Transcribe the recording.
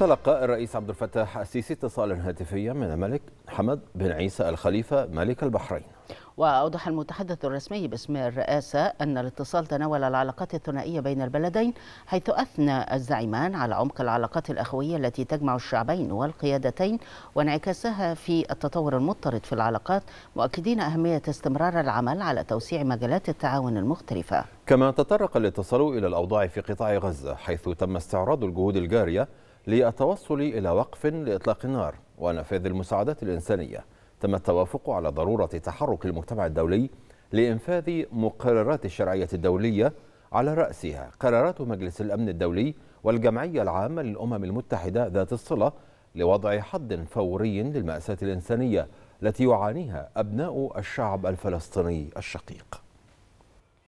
تلقى الرئيس عبد الفتاح السيسي اتصالا هاتفيا من الملك حمد بن عيسى الخليفة ملك البحرين وأوضح المتحدث الرسمي باسم الرئاسة أن الاتصال تناول العلاقات الثنائية بين البلدين حيث أثنى الزعيمان على عمق العلاقات الأخوية التي تجمع الشعبين والقيادتين وانعكاسها في التطور المضطرد في العلاقات مؤكدين أهمية استمرار العمل على توسيع مجالات التعاون المختلفة كما تطرق الاتصال إلى الأوضاع في قطاع غزة حيث تم استعراض الجهود الجارية للتوصل إلى وقف لإطلاق النار ونفاذ المساعدات الإنسانية تم التوافق على ضرورة تحرك المجتمع الدولي لإنفاذ مقررات الشرعية الدولية على رأسها قرارات مجلس الأمن الدولي والجمعية العامة للأمم المتحدة ذات الصلة لوضع حد فوري للمأساة الإنسانية التي يعانيها أبناء الشعب الفلسطيني الشقيق